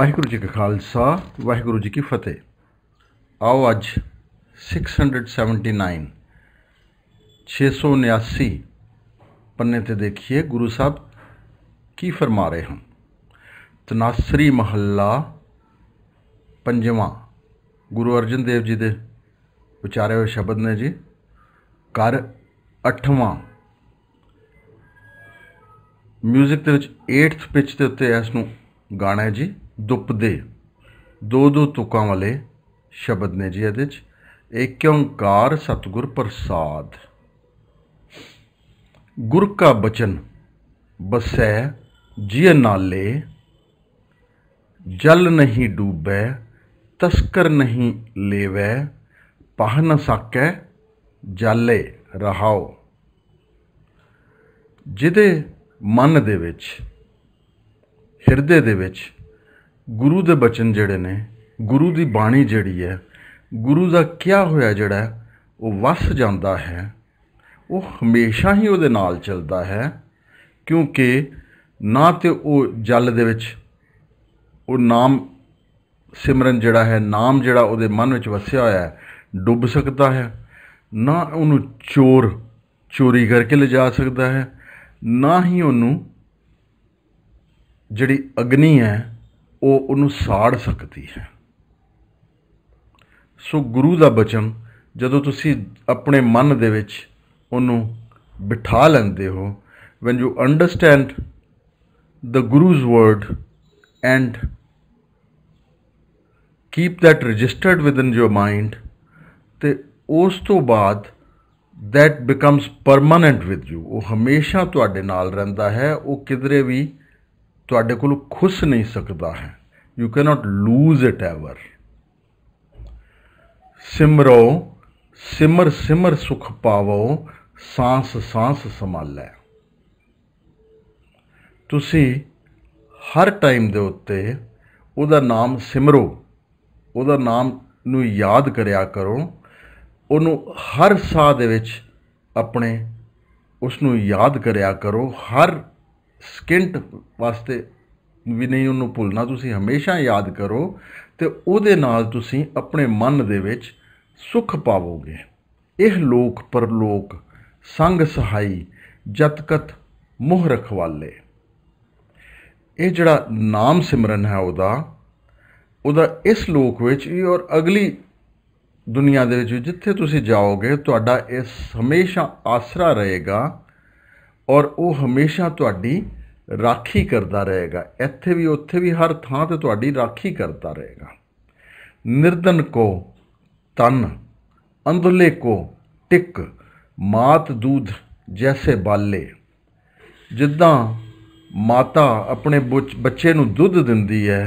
ਵਾਹਿਗੁਰੂ ਜੀ ਕਾ ਖਾਲਸਾ ਵਾਹਿਗੁਰੂ ਜੀ ਕੀ ਫਤਿਹ ਆਓ ਅੱਜ 679 679 ਪੰਨੇ ਤੇ ਦੇਖੀਏ ਗੁਰੂ ਸਾਹਿਬ ਕੀ ਫਰਮਾ ਰਹੇ ਹਨ ਤਨਾਸਰੀ ਮਹੱਲਾ ਪੰਜਵਾਂ ਗੁਰੂ ਅਰਜਨ ਦੇਵ ਜੀ ਦੇ ਵਿਚਾਰੇ ਹੋਏ ਸ਼ਬਦ ਨੇ ਜੀ ਕਰ ਅੱਠਵਾਂ 뮤직 ਦੇ ਵਿੱਚ 8th ਪਿਚ ਦੇ ਉੱਤੇ ਇਸ ਨੂੰ ਗਾਣਾ ਹੈ ਜੀ ਦੁਪਦੇ ਦੋ ਦੋ ਤੁਕਾਂ ਵਾਲੇ ਸ਼ਬਦ ਨੇ ਜੀ ਇਹਦੇ ਚ ਏਕ ਓੰਕਾਰ ਸਤਗੁਰ ਪ੍ਰਸਾਦ ਗੁਰ ਕਾ ਬਚਨ ਬਸੈ ਜਿਯ ਨਾਲੇ ਜਲ ਨਹੀਂ ਡੂਬੈ ਤਸਕਰ ਨਹੀਂ ਲੇਵੈ ਪਹ ਨ ਸਕੈ ਜਾਲੇ ਰਹਾਓ ਜਿਹਦੇ ਮਨ ਦੇ ਵਿੱਚ ਹਿਰਦੇ ਦੇ ਵਿੱਚ ਗੁਰੂ ਦੇ ਬਚਨ ਜਿਹੜੇ ਨੇ ਗੁਰੂ ਦੀ ਬਾਣੀ ਜਿਹੜੀ ਹੈ ਗੁਰੂ ਦਾ ਕਿਹਾ ਹੋਇਆ ਜਿਹੜਾ ਉਹ ਵਸ ਜਾਂਦਾ ਹੈ ਉਹ ਹਮੇਸ਼ਾ ਹੀ ਉਹਦੇ ਨਾਲ ਚੱਲਦਾ ਹੈ ਕਿਉਂਕਿ ਨਾ ਤੇ ਉਹ ਜਲ ਦੇ ਵਿੱਚ ਉਹ ਨਾਮ ਸਿਮਰਨ ਜਿਹੜਾ ਹੈ ਨਾਮ ਜਿਹੜਾ ਉਹਦੇ ਮਨ ਵਿੱਚ ਵਸਿਆ ਹੋਇਆ ਹੈ ਡੁੱਬ ਸਕਦਾ ਹੈ ਨਾ ਉਹਨੂੰ ਚੋਰ ਚੋਰੀ ਕਰਕੇ ਲਿਜਾ ਸਕਦਾ ਹੈ ਨਾ ਹੀ ਉਹਨੂੰ ਜਿਹੜੀ ਅਗਨੀ ਹੈ ਉਹ ਉਹਨੂੰ ਸਾੜ ਸਕਦੀ ਹੈ ਸੋ ਗੁਰੂ ਦਾ ਬਚਨ ਜਦੋਂ ਤੁਸੀਂ ਆਪਣੇ ਮਨ ਦੇ ਵਿੱਚ ਉਹਨੂੰ ਬਿਠਾ ਲੈਂਦੇ ਹੋ when you understand the guru's word and keep that registered within your mind ਤੇ ਉਸ ਤੋਂ ਬਾਅਦ that becomes permanent with you ਉਹ ਹਮੇਸ਼ਾ ਤੁਹਾਡੇ ਨਾਲ ਰਹਿੰਦਾ ਹੈ ਉਹ ਕਿਧਰੇ ਵੀ ਤੁਹਾਡੇ ਕੋਲ ਖੁੱਸ ਨਹੀਂ ਸਕਦਾ ਹੈ you can not lose it ever ਸਿਮਰੋ ਸਿਮਰ ਸਿਮਰ ਸੁਖ ਪਾਵੋ ਸਾਹ ਸਾਂਸ ਸੰਭਾਲੈ ਤੁਸੀਂ ਹਰ ਟਾਈਮ ਦੇ ਉੱਤੇ ਉਹਦਾ ਨਾਮ ਸਿਮਰੋ ਉਹਦਾ ਨਾਮ ਨੂੰ ਯਾਦ ਕਰਿਆ ਕਰੋ ਉਹਨੂੰ ਹਰ ਸਾਹ ਦੇ ਵਿੱਚ ਆਪਣੇ ਉਸ ਨੂੰ ਯਾਦ ਕਰਿਆ ਕਰੋ ਹਰ ਸਕਿੰਟ ਵਾਸਤੇ ਵੀ ਨਹੀਂ ਉਹਨੂੰ ਭੁੱਲਣਾ ਤੁਸੀਂ ਹਮੇਸ਼ਾ ਯਾਦ ਕਰੋ ਤੇ ਉਹਦੇ ਨਾਲ ਤੁਸੀਂ ਆਪਣੇ ਮਨ ਦੇ ਵਿੱਚ ਸੁਖ ਪਾਵੋਗੇ ਇਹ ਲੋਕ ਪਰਲੋਕ ਸੰਗ ਸਹਾਈ ਜਤਕਤ ਮੋਹ ਰਖਵਾਲੇ ਇਹ ਜਿਹੜਾ ਨਾਮ ਸਿਮਰਨ ਹੈ ਉਹਦਾ ਉਹਦਾ ਇਸ ਲੋਕ ਵਿੱਚ ਵੀ ਔਰ ਅਗਲੀ ਦੁਨੀਆ ਦੇ ਵਿੱਚ ਜਿੱਥੇ ਤੁਸੀਂ ਜਾਓਗੇ ਤੁਹਾਡਾ ਇਸ ਹਮੇਸ਼ਾ ਆਸਰਾ ਰਹੇਗਾ ਔਰ ਉਹ ਹਮੇਸ਼ਾ ਤੁਹਾਡੀ ਰਾਖੀ ਕਰਦਾ ਰਹੇਗਾ ਇੱਥੇ ਵੀ ਉੱਥੇ ਵੀ ਹਰ ਥਾਂ ਤੇ ਤੁਹਾਡੀ ਰਾਖੀ ਕਰਦਾ ਰਹੇਗਾ ਨਿਰਦਨ ਕੋ ਤਨ ਅੰਧਲੇ ਕੋ ਟਿਕ ਮਾਤ ਦੂਧ ਜੈਸੇ ਬਾਲੇ ਜਿੱਦਾਂ ਮਾਤਾ ਆਪਣੇ ਬੱਚੇ ਨੂੰ ਦੁੱਧ ਦਿੰਦੀ ਹੈ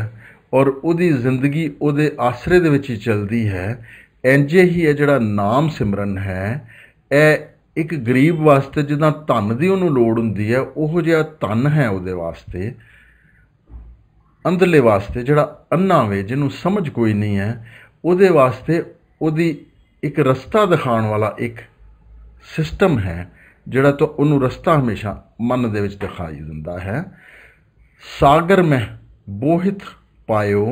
ਔਰ ਉਹਦੀ ਜ਼ਿੰਦਗੀ ਉਹਦੇ ਆਸਰੇ ਦੇ ਵਿੱਚ ਹੀ ਚੱਲਦੀ ਹੈ ਇੰਜੇ ਹੀ ਇਹ ਜਿਹੜਾ ਨਾਮ ਸਿਮਰਨ ਹੈ ਇਹ ਇੱਕ ਗਰੀਬ ਵਾਸਤੇ ਜਿੱਦਾਂ ਧਨ ਦੀ ਉਹਨੂੰ ਲੋੜ ਹੁੰਦੀ ਹੈ ਉਹ ਜਿਹੜਾ ਧਨ ਹੈ ਉਹਦੇ ਵਾਸਤੇ ਅੰਦਰਲੇ ਵਾਸਤੇ ਜਿਹੜਾ ਅੰਨਾ ਵੇ ਜਿਹਨੂੰ ਸਮਝ ਕੋਈ ਨਹੀਂ ਹੈ ਉਹਦੇ ਵਾਸਤੇ ਉਹਦੀ ਇੱਕ ਰਸਤਾ ਦਿਖਾਉਣ ਵਾਲਾ ਇੱਕ ਸਿਸਟਮ ਹੈ ਜਿਹੜਾ ਤੋਂ ਉਹਨੂੰ ਰਸਤਾ ਹਮੇਸ਼ਾ ਮਨ ਦੇ ਵਿੱਚ ਦਿਖਾਈ ਦਿੰਦਾ ਹੈ ਸਾਗਰ ਮੈਂ ਬੋਹਿਤ ਪਾਇਓ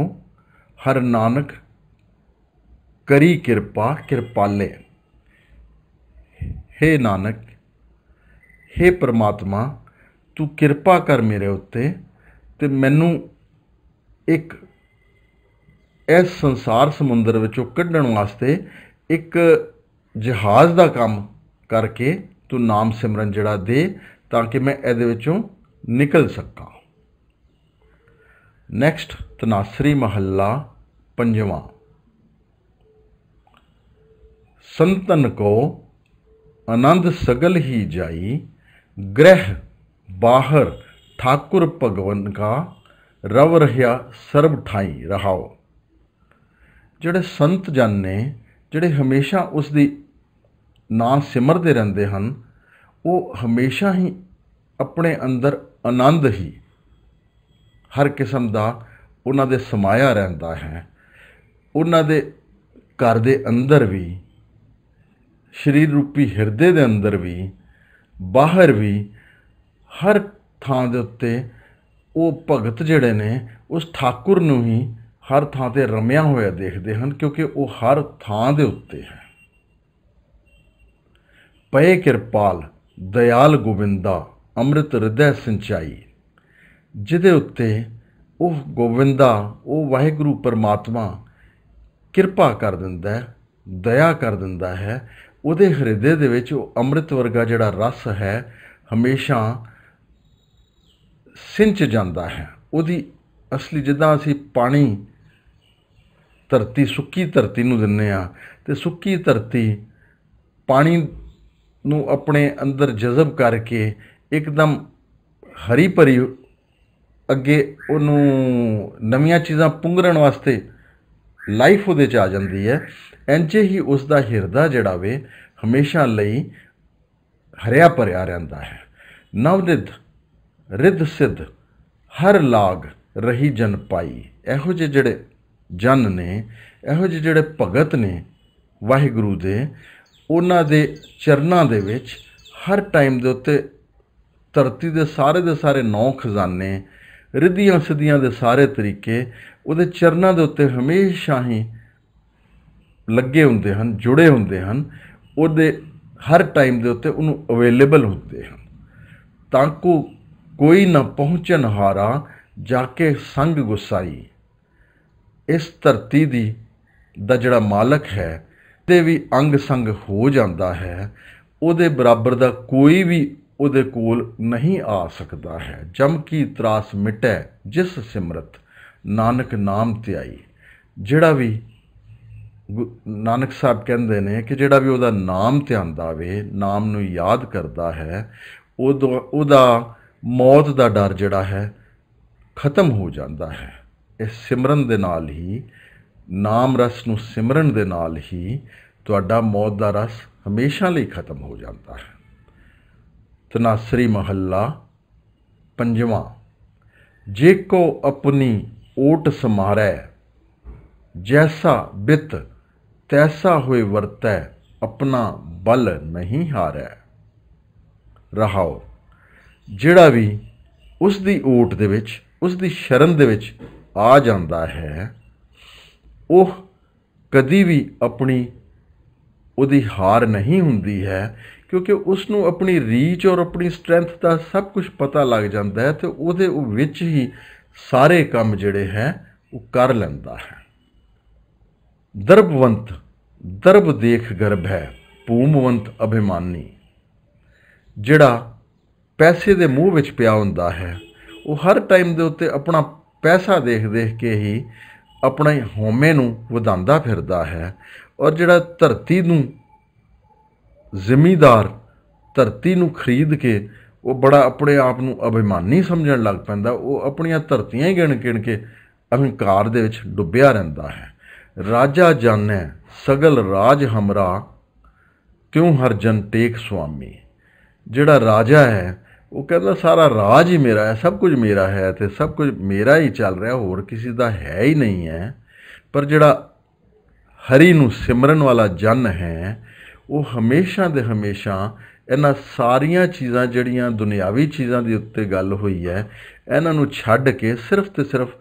ਹਰ ਨਾਨਕ ਕਰੀ ਕਿਰਪਾ ਕਿਰਪਾਲੇ हे ਨਾਨਕ हे ਪ੍ਰਮਾਤਮਾ ਤੂੰ ਕਿਰਪਾ ਕਰ ਮੇਰੇ ਉੱਤੇ ਤੇ ਮੈਨੂੰ ਇੱਕ ਇਸ ਸੰਸਾਰ ਸਮੁੰਦਰ ਵਿੱਚੋਂ ਕੱਢਣ ਵਾਸਤੇ ਇੱਕ ਜਹਾਜ਼ ਦਾ ਕੰਮ ਕਰਕੇ ਤੂੰ ਨਾਮ ਸਿਮਰਨ ਜਿਹੜਾ ਦੇ ਤਾਂ ਕਿ ਮੈਂ ਇਹਦੇ ਵਿੱਚੋਂ ਨਿਕਲ ਸਕਾਂ ਨੈਕਸਟ ਤਨਾਸਰੀ ਮਹੱਲਾ ਪੰਜਵਾਂ ਸੰਤਨ ਕੋ ਆਨੰਦ ਸਗਲ ਹੀ ਜਾਈ ਗ੍ਰਹਿ ਬਾਹਰ ठाकुर ਭਗਵਨ ਕਾ ਰਵ ਰਹਾ ਸਰਬ ਠਾਈ ਰਹਾਓ ਜਿਹੜੇ ਸੰਤ ਜਨ ਨੇ ਜਿਹੜੇ ਹਮੇਸ਼ਾ ਉਸ ਦੀ ਨਾਮ ਸਿਮਰਦੇ ਰਹਿੰਦੇ ਹਨ ਉਹ ਹਮੇਸ਼ਾ ਹੀ ਆਪਣੇ ਅੰਦਰ ਆਨੰਦ ਹੀ ਹਰ ਕਿਸਮ ਦਾ ਉਹਨਾਂ ਦੇ ਸਮਾਇਆ ਰਹਿੰਦਾ ਹੈ ਉਹਨਾਂ ਦੇ ਘਰ ਦੇ ਅੰਦਰ ਵੀ ਸਰੀਰ ਰੂਪੀ ਹਿਰਦੇ ਦੇ ਅੰਦਰ ਵੀ ਬਾਹਰ ਵੀ ਹਰ ਥਾਂ ਦੇ ਉੱਤੇ ਉਹ ਭਗਤ ਜਿਹੜੇ ਨੇ ਉਸ ਠਾਕੁਰ ਨੂੰ ਹੀ ਹਰ ਥਾਂ ਤੇ ਰਮਿਆ ਹੋਇਆ ਦੇਖਦੇ ਹਨ ਕਿਉਂਕਿ ਉਹ ਹਰ ਥਾਂ ਦੇ ਉੱਤੇ ਹੈ ਪਏ ਕਿਰਪਾਲ ਦਇਆਲ ਗੋਵਿੰਦਾ ਅੰਮ੍ਰਿਤ ਹਿਰਦੈ ਸਿੰਚਾਈ ਜਿਹਦੇ ਉੱਤੇ ਉਹ ਗੋਵਿੰਦਾ ਉਹ ਵਾਹਿਗੁਰੂ ਪਰਮਾਤਮਾ ਕਿਰਪਾ ਕਰ ਦਿੰਦਾ ਹੈ ਦਇਆ ਕਰ ਦਿੰਦਾ ਹੈ ਉਹਦੇ ਹਿਰਦੇ ਦੇ ਵਿੱਚ ਉਹ ਅੰਮ੍ਰਿਤ ਵਰਗਾ ਜਿਹੜਾ ਰਸ ਹੈ ਹਮੇਸ਼ਾ ਸਿੰਚ ਜਾਂਦਾ ਹੈ ਉਹਦੀ ਅਸਲੀ ਜਿੱਦਾਂ ਅਸੀਂ ਪਾਣੀ ਧਰਤੀ ਸੁੱਕੀ ਧਰਤੀ ਨੂੰ ਦਿੰਨੇ ਆ ਤੇ ਸੁੱਕੀ ਧਰਤੀ ਪਾਣੀ ਨੂੰ ਆਪਣੇ ਅੰਦਰ ਜਜ਼ਬ ਕਰਕੇ ਇੱਕਦਮ ਹਰੀ ਭਰੀ ਅੱਗੇ ਉਹਨੂੰ ਨਵੀਆਂ ਚੀਜ਼ਾਂ ਪੁੰਗਰਣ ਵਾਸਤੇ ਲਾਈਫ ਉਹਦੇ ਚ ਆ ਜਾਂਦੀ ਹੈ ਇੰਜੇ ਹੀ ਉਸ ਦਾ ਹਿਰਦਾ ਜਿਹੜਾ ਵੇ ਹਮੇਸ਼ਾ ਲਈ ਹਰਿਆ ਭਰਿਆ ਰਹਿੰਦਾ ਹੈ ਨਵਦਿਤ ਰਿੱਧ ਸਿੱਧ ਹਰ ਲਾਗ ਰਹੀ ਜਨ ਪਾਈ ਇਹੋ ਜਿਹੇ ਜਿਹੜੇ ਜਨ ਨੇ ਇਹੋ ਜਿਹੇ ਜਿਹੜੇ ਭਗਤ ਨੇ ਵਾਹਿਗੁਰੂ ਦੇ ਉਹਨਾਂ ਦੇ ਚਰਨਾਂ ਦੇ ਵਿੱਚ ਹਰ ਟਾਈਮ ਦੇ ਉੱਤੇ ਧਰਤੀ ਦੇ ਸਾਰੇ ਦੇ ਸਾਰੇ ਨੌ ਖਜ਼ਾਨੇ ਰਿੱਧੀਆਂ ਸਿੱਧੀਆਂ ਦੇ ਸਾਰੇ ਤਰੀਕੇ ਉਹਦੇ ਚਰਨਾਂ ਦੇ ਉੱਤੇ ਹਮੇਸ਼ਾ ਹੀ ਲੱਗੇ ਹੁੰਦੇ ਹਨ ਜੁੜੇ ਹੁੰਦੇ ਹਨ ਉਹਦੇ ਹਰ ਟਾਈਮ ਦੇ ਉੱਤੇ ਉਹਨੂੰ ਅਵੇਲੇਬਲ ਹੁੰਦੇ ਹਨ ਤਾਂ ਕੋ ਕੋਈ ਨਾ ਪਹੁੰਚਣ ਹਾਰਾ ਜਾ ਕੇ ਸੰਗ ਗੁਸਾਈ ਇਸ ਧਰਤੀ ਦੀ ਦਾ ਜਿਹੜਾ ਮਾਲਕ ਹੈ ਤੇ ਵੀ ਅੰਗ ਸੰਗ ਹੋ ਜਾਂਦਾ ਹੈ ਉਹਦੇ ਬਰਾਬਰ ਦਾ ਕੋਈ ਵੀ ਉਹਦੇ ਕੋਲ ਨਹੀਂ ਆ ਸਕਦਾ ਹੈ ਜਮ ਕੀ ਤਰਾਸ ਮਿਟੈ ਜਿਸ ਸਿਮਰਤ ਨਾਨਕ ਨਾਮ ਤੇ ਆਈ ਜਿਹੜਾ ਵੀ ਨਾਨਕ ਸਾਹਿਬ ਕਹਿੰਦੇ ਨੇ ਕਿ ਜਿਹੜਾ ਵੀ ਉਹਦਾ ਨਾਮ ਧਿਆਨ ਦਾਵੇ ਨਾਮ ਨੂੰ ਯਾਦ ਕਰਦਾ ਹੈ ਉਹਦਾ ਮੌਤ ਦਾ ਡਰ ਜਿਹੜਾ ਹੈ ਖਤਮ ਹੋ ਜਾਂਦਾ ਹੈ ਇਸ ਸਿਮਰਨ ਦੇ ਨਾਲ ਹੀ ਨਾਮ ਰਸ ਨੂੰ ਸਿਮਰਨ ਦੇ ਨਾਲ ਹੀ ਤੁਹਾਡਾ ਮੌਤ ਦਾ ਰਸ ਹਮੇਸ਼ਾ ਲਈ ਖਤਮ ਹੋ ਜਾਂਦਾ ਹੈ ਤਨਾਸਰੀ ਮਹੱਲਾ ਪੰਜਵਾਂ ਜੇ ਕੋ ਆਪਣੀ ਓਟ ਸਮਾਰੈ ਜੈਸਾ ਬਿਤ ਤੈਸਾ ਹੋਏ ਵਰਤੈ ਆਪਣਾ ਬਲ ਨਹੀਂ ਹਾਰੈ ਰਹਾਓ ਜਿਹੜਾ ਵੀ ਉਸ ਦੀ ਓਟ ਦੇ ਵਿੱਚ ਉਸ ਦੀ ਸ਼ਰਨ ਦੇ ਵਿੱਚ ਆ ਜਾਂਦਾ ਹੈ ਉਹ ਕਦੀ ਵੀ ਆਪਣੀ ਉਹਦੀ ਹਾਰ ਨਹੀਂ ਹੁੰਦੀ ਹੈ ਕਿਉਂਕਿ ਉਸ ਨੂੰ ਆਪਣੀ ਰੀਚ ਔਰ ਆਪਣੀ ਸਟਰੈਂਥ ਦਾ ਸਭ ਕੁਝ ਪਤਾ ਲੱਗ ਜਾਂਦਾ ਹੈ ਤੇ ਉਹਦੇ ਵਿੱਚ ਹੀ ਸਾਰੇ ਕੰਮ ਜਿਹੜੇ ਹੈ ਉਹ ਕਰ ਲੈਂਦਾ ਹੈ ਦਰਬਵੰਤ ਦਰਬ ਦੇਖ ਗਰਭ ਹੈ ਭੂਮਵੰਤ ਅਭਿਮਾਨੀ ਜਿਹੜਾ ਪੈਸੇ ਦੇ ਮੂੰਹ ਵਿੱਚ ਪਿਆ ਹੁੰਦਾ ਹੈ ਉਹ ਹਰ ਟਾਈਮ ਦੇ ਉੱਤੇ ਆਪਣਾ ਪੈਸਾ ਦੇਖ ਦੇਖ ਕੇ ਹੀ ਆਪਣੇ ਹੋਮੇ ਨੂੰ ਵਧਾਉਂਦਾ ਫਿਰਦਾ ਹੈ ਔਰ ਜਿਹੜਾ ਧਰਤੀ ਨੂੰ ਜ਼ਿਮੀਦਾਰ ਧਰਤੀ ਨੂੰ ਖਰੀਦ ਕੇ ਉਹ ਬੜਾ ਆਪਣੇ ਆਪ ਨੂੰ ਅਭਿਮਾਨੀ ਸਮਝਣ ਲੱਗ ਪੈਂਦਾ ਉਹ ਆਪਣੀਆਂ ਧਰਤੀਆਂ ਹੀ ਗਿਣ-ਗਿਣ ਕੇ ਅਹੰਕਾਰ ਦੇ ਵਿੱਚ ਡੁੱਬਿਆ ਰਹਿੰਦਾ ਹੈ ਰਾਜਾ ਜਾਣੈ ਸਗਲ ਰਾਜ ਹਮਰਾ ਕਿਉ ਹਰ ਜਨ ਟੇਕ ਸੁਆਮੀ ਜਿਹੜਾ ਰਾਜਾ ਹੈ ਉਹ ਕਹਿੰਦਾ ਸਾਰਾ ਰਾਜ ਹੀ ਮੇਰਾ ਹੈ ਸਭ ਕੁਝ ਮੇਰਾ ਹੈ ਤੇ ਸਭ ਕੁਝ ਮੇਰਾ ਹੀ ਚੱਲ ਰਿਹਾ ਹੋਰ ਕਿਸੇ ਦਾ ਹੈ ਹੀ ਨਹੀਂ ਹੈ ਪਰ ਜਿਹੜਾ ਹਰੀ ਨੂੰ ਸਿਮਰਨ ਵਾਲਾ ਜਨ ਹੈ ਉਹ ਹਮੇਸ਼ਾ ਦੇ ਹਮੇਸ਼ਾ ਇਹਨਾਂ ਸਾਰੀਆਂ ਚੀਜ਼ਾਂ ਜਿਹੜੀਆਂ ਦੁਨਿਆਵੀ ਚੀਜ਼ਾਂ ਦੇ ਉੱਤੇ ਗੱਲ ਹੋਈ ਹੈ ਇਹਨਾਂ ਨੂੰ ਛੱਡ ਕੇ ਸਿਰਫ ਤੇ ਸਿਰਫ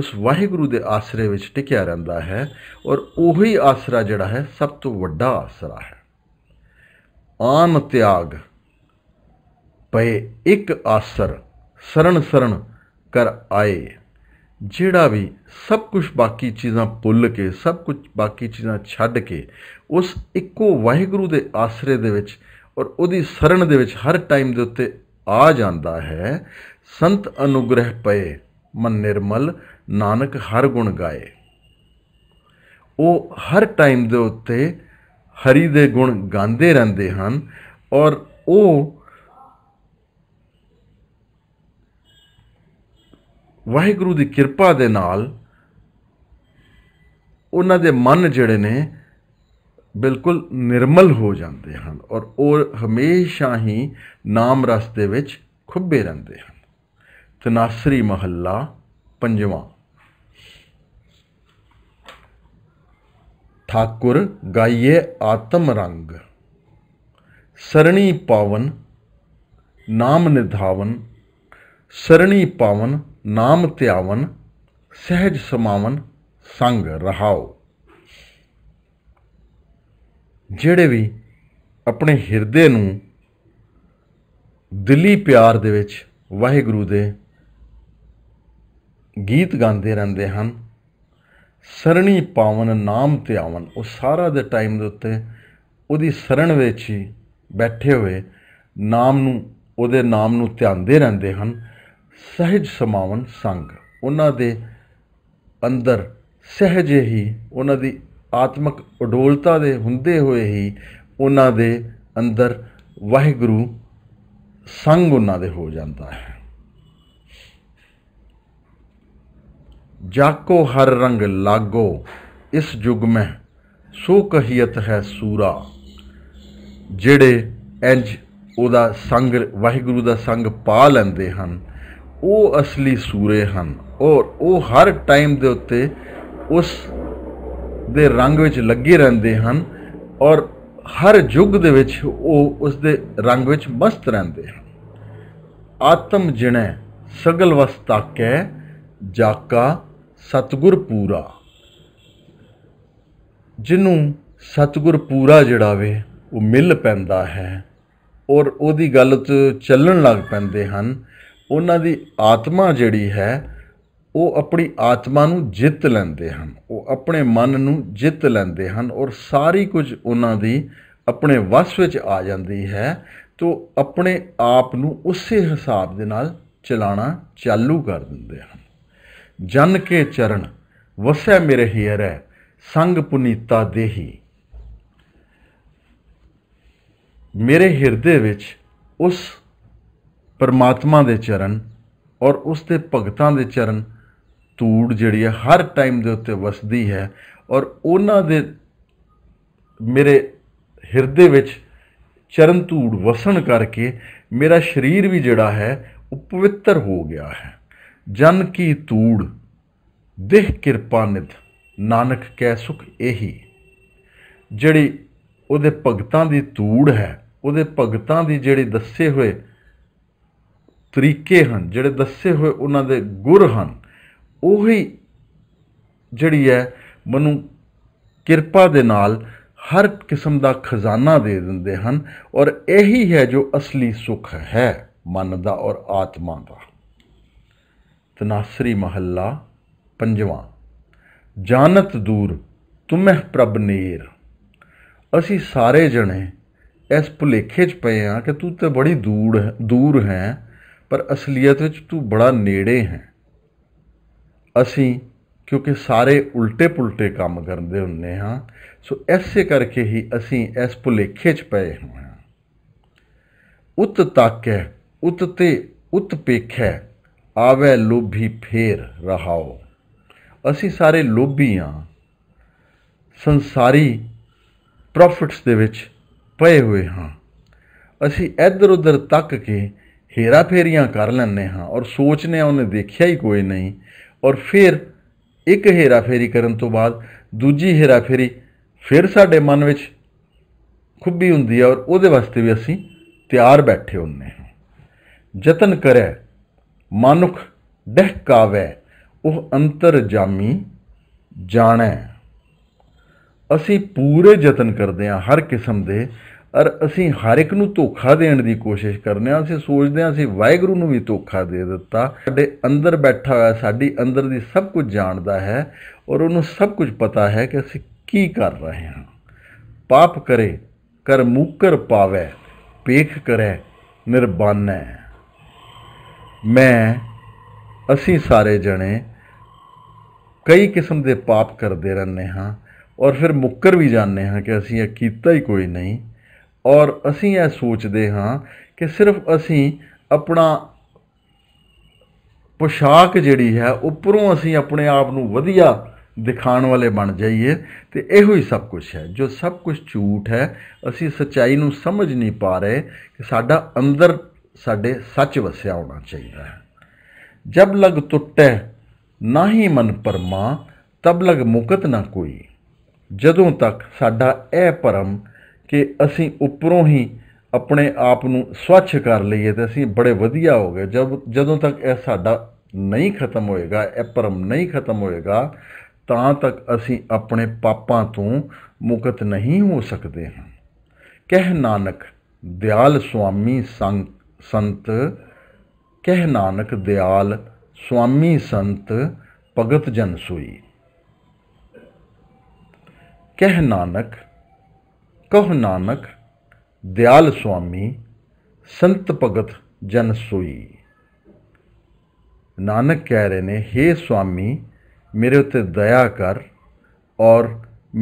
ਉਸ ਵਾਹਿਗੁਰੂ ਦੇ ਆਸਰੇ ਵਿੱਚ ਟਿਕਿਆ ਰਹਿੰਦਾ ਹੈ ਔਰ ਉਹੀ ਆਸਰਾ ਜਿਹੜਾ ਹੈ ਸਭ ਤੋਂ ਵੱਡਾ ਆਸਰਾ ਹੈ ਆਨ ਤਿਆਗ ਪਏ ਇੱਕ ਆਸਰ ਸਰਣ ਸਰਣ ਕਰ ਆਏ ਜਿਹੜਾ ਵੀ ਸਭ ਕੁਝ ਬਾਕੀ ਚੀਜ਼ਾਂ ਭੁੱਲ ਕੇ ਸਭ ਕੁਝ ਬਾਕੀ ਚੀਜ਼ਾਂ ਛੱਡ ਕੇ ਉਸ ਇੱਕੋ ਵਾਹਿਗੁਰੂ ਦੇ ਆਸਰੇ ਦੇ ਵਿੱਚ ਔਰ ਉਹਦੀ ਸਰਣ ਦੇ ਵਿੱਚ ਹਰ ਟਾਈਮ ਦੇ ਉੱਤੇ ਆ ਜਾਂਦਾ ਹੈ ਸੰਤ ਅਨੁਗ੍ਰਹਿ ਪਏ ਮਨ ਨਿਰਮਲ ਨਾਨਕ ਹਰ ਗੁਣ ਗਾਏ ਉਹ ਹਰ ਟਾਈਮ ਦੇ ਉੱਤੇ ਹਰੀ ਦੇ ਗੁਣ ਗਾਉਂਦੇ ਰਹਿੰਦੇ ਹਨ ਔਰ ਉਹ ਵਾਹਿਗੁਰੂ ਦੀ ਕਿਰਪਾ ਦੇ ਨਾਲ ਉਹਨਾਂ ਦੇ ਮਨ ਜਿਹੜੇ ਨੇ ਬਿਲਕੁਲ ਨਿਰਮਲ ਹੋ ਜਾਂਦੇ ਹਨ ਔਰ ਉਹ ਹਮੇਸ਼ਾ ਹੀ ਨਾਮ ਰਸ ਦੇ ਵਿੱਚ ਖੁੱਬੇ ਰਹਿੰਦੇ ਹਨ ਤਨਾਸਰੀ ਮਹੱਲਾ ਪੰਜਵਾਂ ਠਾਕੁਰ ਗਾਈਏ ਆਤਮ ਰੰਗ ਸਰਣੀ ਪਾਵਨ ਨਾਮ ਨਿਧਾਵਨ ਸਰਣੀ ਪਾਵਨ ਨਾਮ ਧਿਆਵਨ ਸਹਿਜ ਸਮਾਵਨ ਸੰਗ ਰਹਾਓ ਜਿਹੜੇ ਵੀ ਆਪਣੇ ਹਿਰਦੇ ਨੂੰ ਦਿਲੀ ਪਿਆਰ ਦੇ ਵਿੱਚ ਵਾਹਿਗੁਰੂ ਦੇ ਗੀਤ ਗਾਉਂਦੇ ਰਹਿੰਦੇ ਹਨ ਸਰਣੀ ਪਾਵਨ ਨਾਮ ਤੇ ਆਵਨ ਉਹ ਸਾਰਾ ਦੇ ਟਾਈਮ ਦੇ ਉੱਤੇ ਉਹਦੀ ਸਰਣ ਵਿੱਚ ਹੀ ਬੈਠੇ ਹੋਏ ਨਾਮ ਨੂੰ ਉਹਦੇ ਨਾਮ ਨੂੰ ਧਿਆਨਦੇ ਰਹਿੰਦੇ ਹਨ ਸਹਿਜ ਸਮਾਵਨ ਸੰਗ ਉਹਨਾਂ ਦੇ ਅੰਦਰ ਸਹਿਜੇ ਹੀ ਉਹਨਾਂ ਦੀ ਆਤਮਿਕ ਅਡੋਲਤਾ ਦੇ ਹੁੰਦੇ ਹੋਏ ਹੀ ਉਹਨਾਂ ਦੇ ਅੰਦਰ ਵਾਹਿਗੁਰੂ ਸੰਗ ਉਹਨਾਂ ਦੇ ਹੋ ਜਾਂਦਾ ਹੈ ਜਾਕੋ ਹਰ ਰੰਗ ਲਾਗੋ ਇਸ ਯੁਗ ਮੈਂ ਸੋ ਕਹੀਤ ਹੈ ਸੂਰਾ ਜਿਹੜੇ ਇੰਜ ਉਹਦਾ ਸੰਗ ਵਾਹਿਗੁਰੂ ਦਾ ਸੰਗ ਪਾ ਲੈਂਦੇ ਹਨ ਉਹ ਅਸਲੀ ਸੂਰੇ ਹਨ ਔਰ ਉਹ ਹਰ ਟਾਈਮ ਦੇ ਉੱਤੇ ਉਸ ਦੇ ਰੰਗ ਵਿੱਚ ਲੱਗੇ ਰਹਿੰਦੇ ਹਨ ਔਰ ਹਰ ਯੁੱਗ ਦੇ ਵਿੱਚ ਉਹ ਉਸ ਦੇ ਰੰਗ ਵਿੱਚ ਮਸਤ ਰਹਿੰਦੇ ਹਨ ਆਤਮ ਜਿਣੈ ਸਗਲ ਕੈ ਜਾਕਾ ਸਤਗੁਰ ਪੂਰਾ ਜਿਹਨੂੰ ਸਤਗੁਰ ਪੂਰਾ ਜਿਹੜਾ ਵੇ ਉਹ ਮਿਲ ਪੈਂਦਾ ਹੈ ਔਰ ਉਹਦੀ ਗੱਲ 'ਚ ਚੱਲਣ ਲੱਗ ਪੈਂਦੇ ਹਨ ਉਹਨਾਂ ਦੀ ਆਤਮਾ ਜਿਹੜੀ ਹੈ ਉਹ ਆਪਣੀ ਆਤਮਾ ਨੂੰ ਜਿੱਤ ਲੈਂਦੇ ਹਨ ਉਹ ਆਪਣੇ ਮਨ ਨੂੰ ਜਿੱਤ ਲੈਂਦੇ ਹਨ ਔਰ ਸਾਰੀ ਕੁਝ ਉਹਨਾਂ ਦੀ ਆਪਣੇ ਵਸ ਵਿੱਚ ਆ ਜਾਂਦੀ ਹੈ ਤੋਂ ਆਪਣੇ ਆਪ ਨੂੰ ਉਸੇ ਹਿਸਾਬ ਦੇ ਨਾਲ ਚਲਾਣਾ ਚਾਲੂ ਕਰ ਦਿੰਦੇ ਹਨ ਜਨ ਕੇ ਚਰਨ ਵਸੈ ਮੇਰੇ ਹੈ ਸੰਗ ਪੁਨੀਤਾ ਦੇਹੀ ਮੇਰੇ ਹਿਰਦੇ ਵਿੱਚ ਉਸ ਪਰਮਾਤਮਾ ਦੇ ਚਰਨ ਔਰ ਉਸ ਦੇ ਭਗਤਾਂ ਦੇ ਚਰਨ ਧੂੜ ਜਿਹੜੀ ਹੈ ਹਰ ਟਾਈਮ ਦੇ ਉੱਤੇ ਵਸਦੀ ਹੈ ਔਰ ਉਹਨਾਂ ਦੇ ਮੇਰੇ ਹਿਰਦੇ ਵਿੱਚ ਚਰਨ ਧੂੜ ਵਸਣ ਕਰਕੇ ਮੇਰਾ ਸਰੀਰ ਵੀ ਜਿਹੜਾ ਹੈ ਉਹ ਪਵਿੱਤਰ ਹੋ ਗਿਆ ਹੈ ਜਨ ਕੀ ਧੂੜ ਦੇਹ ਕਿਰਪਾ ਨਿਤ ਨਾਨਕ ਕੈ ਸੁਖ ਇਹੀ ਜਿਹੜੀ ਉਹਦੇ ਭਗਤਾਂ ਦੀ ਧੂੜ ਹੈ ਉਹਦੇ ਭਗਤਾਂ ਦੀ ਜਿਹੜੇ ਦੱਸੇ ਹੋਏ ਤਰੀਕੇ ਹਨ ਜਿਹੜੇ ਦੱਸੇ ਹੋਏ ਉਹਨਾਂ ਦੇ ਗੁਰ ਹਨ ਉਹੀ ਜਿਹੜੀ ਹੈ ਮਨੂੰ ਕਿਰਪਾ ਦੇ ਨਾਲ ਹਰ ਕਿਸਮ ਦਾ ਖਜ਼ਾਨਾ ਦੇ ਦਿੰਦੇ ਹਨ ਔਰ ਇਹੀ ਹੈ ਜੋ ਅਸਲੀ ਸੁਖ ਹੈ ਮਨ ਦਾ ਔਰ ਆਤਮਾ ਦਾ ਤਨਾਸਰੀ ਮਹੱਲਾ ਪੰਜਵਾਂ ਜਾਨਤ ਦੂਰ ਤੁਮਹਿ ਪ੍ਰਭ ਨੀਰ ਅਸੀਂ ਸਾਰੇ ਜਣੇ ਇਸ ਭੁਲੇਖੇ 'ਚ ਪਏ ਆ ਕਿ ਤੂੰ ਤੇ ਬੜੀ ਦੂਰ ਦੂਰ ਹੈ ਪਰ ਅਸਲੀਅਤ ਵਿੱਚ ਤੂੰ ਬੜਾ ਨੇੜੇ ਹੈ ਅਸੀਂ ਕਿਉਂਕਿ ਸਾਰੇ ਉਲਟੇ ਪੁਲਟੇ ਕੰਮ ਕਰਦੇ ਹੁੰਨੇ ਹਾਂ ਸੋ ਐਸੇ ਕਰਕੇ ਹੀ ਅਸੀਂ ਇਸ ਭੁਲੇਖੇ 'ਚ ਪਏ ਹਾਂ ਉਤ ਤੱਕ ਹੈ ਉਤ ਤੇ ਉਤ ਪੇਖੈ ਆਵੇ ਲੋਭੀ ਫੇਰ ਰਹਾਓ ਅਸੀਂ ਸਾਰੇ ਲੋਭੀ ਆ ਸੰਸਾਰੀ ਪ੍ਰੋਫਿਟਸ ਦੇ ਵਿੱਚ ਪਏ ਹੋਏ ਹਾਂ ਅਸੀਂ ਇੱਧਰ ਉੱਧਰ ਤੱਕ ਕੇ ਹੇਰਾ ਫੇਰੀਆਂ ਕਰ ਲੈਂਦੇ ਹਾਂ ਔਰ ਸੋਚਨੇ ਉਹਨੇ ਦੇਖਿਆ ਹੀ ਕੋਈ ਨਹੀਂ ਔਰ ਫਿਰ ਇੱਕ ਹੇਰਾਫੇਰੀ ਕਰਨ ਤੋਂ ਬਾਅਦ ਦੂਜੀ ਹੇਰਾਫੇਰੀ ਫਿਰ ਸਾਡੇ ਮਨ ਵਿੱਚ ਖੁੱਬੀ ਹੁੰਦੀ ਹੈ ਔਰ ਉਹਦੇ ਵਾਸਤੇ ਵੀ ਅਸੀਂ ਤਿਆਰ ਬੈਠੇ ਹੁੰਨੇ ਹਾਂ ਯਤਨ ਕਰੈ ਮਨੁੱਖ ਕਾਵੇ ਉਹ ਅੰਤਰ ਜਾਮੀ ਜਾਣੈ ਅਸੀਂ ਪੂਰੇ ਯਤਨ ਕਰਦੇ ਹਾਂ ਹਰ ਕਿਸਮ ਦੇ ਔਰ ਅਸੀਂ ਹਰ ਇੱਕ ਨੂੰ ਧੋਖਾ ਦੇਣ ਦੀ ਕੋਸ਼ਿਸ਼ ਕਰਨੇ ਆ ਅਸੀਂ ਸੋਚਦੇ ਆ ਅਸੀਂ ਵਾਹਿਗੁਰੂ ਨੂੰ ਵੀ ਧੋਖਾ ਦੇ ਦਿੱਤਾ ਸਾਡੇ ਅੰਦਰ ਬੈਠਾ ਹੋਇਆ ਸਾਡੀ ਅੰਦਰ ਦੀ ਸਭ ਕੁਝ ਜਾਣਦਾ ਹੈ ਔਰ ਉਹਨੂੰ ਸਭ ਕੁਝ ਪਤਾ ਹੈ ਕਿ ਅਸੀਂ ਕੀ ਕਰ ਰਹੇ ਹਾਂ ਪਾਪ ਕਰੇ ਕਰ ਮੂਕਰ ਪਾਵੇ ਪੇਖ ਕਰੇ ਨਿਰਬਾਨੈ ਮੈਂ ਅਸੀਂ ਸਾਰੇ ਜਣੇ ਕਈ ਕਿਸਮ ਦੇ ਪਾਪ ਕਰਦੇ ਰਹਿੰਦੇ ਹਾਂ ਔਰ ਫਿਰ ਮੁੱਕਰ ਵੀ ਜਾਣਦੇ ਹਾਂ ਕਿ ਅਸੀਂ ਇਹ ਕੀਤਾ ਹੀ ਕੋਈ ਨਹੀਂ ਔਰ ਅਸੀਂ ਇਹ ਸੋਚਦੇ ਹਾਂ ਕਿ ਸਿਰਫ ਅਸੀਂ ਆਪਣਾ ਪੋਸ਼ਾਕ ਜਿਹੜੀ ਹੈ ਉੱਪਰੋਂ ਅਸੀਂ ਆਪਣੇ ਆਪ ਨੂੰ ਵਧੀਆ ਦਿਖਾਉਣ ਵਾਲੇ ਬਣ ਜਾਈਏ ਤੇ ਇਹੋ ਹੀ ਸਭ ਕੁਝ ਹੈ ਜੋ ਸਭ ਕੁਝ ਝੂਠ ਹੈ ਅਸੀਂ ਸਚਾਈ ਨੂੰ ਸਮਝ ਨਹੀਂ ਪਾ ਰਹੇ ਕਿ ਸਾਡਾ ਅੰਦਰ ਸਾਡੇ ਸੱਚ ਵਸਿਆ ਹੋਣਾ ਚਾਹੀਦਾ ਹੈ ਜਬ ਲਗ ਟੁੱਟੇ ਨਾਹੀ ਮਨ ਪਰਮਾ ਤਬ ਲਗ ਮੁਕਤ ਨਾ ਕੋਈ ਜਦੋਂ ਤੱਕ ਸਾਡਾ ਇਹ ਪਰਮ ਕਿ ਅਸੀਂ ਉੱਪਰੋਂ ਹੀ ਆਪਣੇ ਆਪ ਨੂੰ ਸਵੱਛ ਕਰ ਲਈਏ ਤੇ ਅਸੀਂ ਬੜੇ ਵਧੀਆ ਹੋ ਗਏ ਜਦ ਜਦੋਂ ਤੱਕ ਇਹ ਸਾਡਾ ਨਹੀਂ ਖਤਮ ਹੋਏਗਾ ਇਹ ਪਰਮ ਨਹੀਂ ਖਤਮ ਹੋਏਗਾ ਤਾਂ ਤੱਕ ਅਸੀਂ ਆਪਣੇ ਪਾਪਾਂ ਤੋਂ ਮੁਕਤ ਨਹੀਂ ਹੋ ਸਕਦੇ ਹਾਂ ਕਹਿ ਨਾਨਕ ਦਿਆਲ ਸੁਆਮੀ ਸੰਤ ਕਹਿ ਨਾਨਕ ਦਿਆਲ ਸੁਆਮੀ ਸੰਤ ਭਗਤ ਜਨ ਸੋਈ ਕਹਿ ਨਾਨਕ ਕਹ ਨਾਨਕ ਦਿਆਲ ਸੁਆਮੀ ਸੰਤ ਭਗਤ ਜਨ ਸੋਈ ਨਾਨਕ ਕਹਿ ਰਹੇ ਨੇ हे ਸੁਆਮੀ ਮੇਰੇ ਉੱਤੇ ਦਇਆ ਕਰ ਔਰ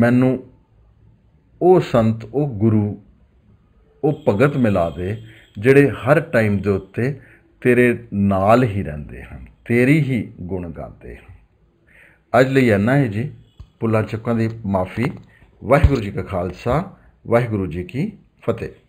ਮੈਨੂੰ ਉਹ ਸੰਤ ਉਹ ਗੁਰੂ ਉਹ ਭਗਤ ਮਿਲਾ ਦੇ ਜਿਹੜੇ ਹਰ ਟਾਈਮ ਦੇ ਉੱਤੇ ਤੇਰੇ ਨਾਲ ਹੀ ਰਹਿੰਦੇ ਹਨ ਤੇਰੀ ਹੀ ਗੁਣ ਗਾਉਂਦੇ ਹਨ ਅੱਜ ਲਈ ਇੰਨਾ ਹੀ ਜੀ ਪੁੱਲਾ ਚੱਕਾਂ ਦੀ ਮਾਫੀ ਵਾਹਿਗੁਰੂ ਜੀ ਕਾ ਖਾਲਸਾ ਵਾਹਿਗੁਰੂ ਜੀ ਕੀ ਫਤਿਹ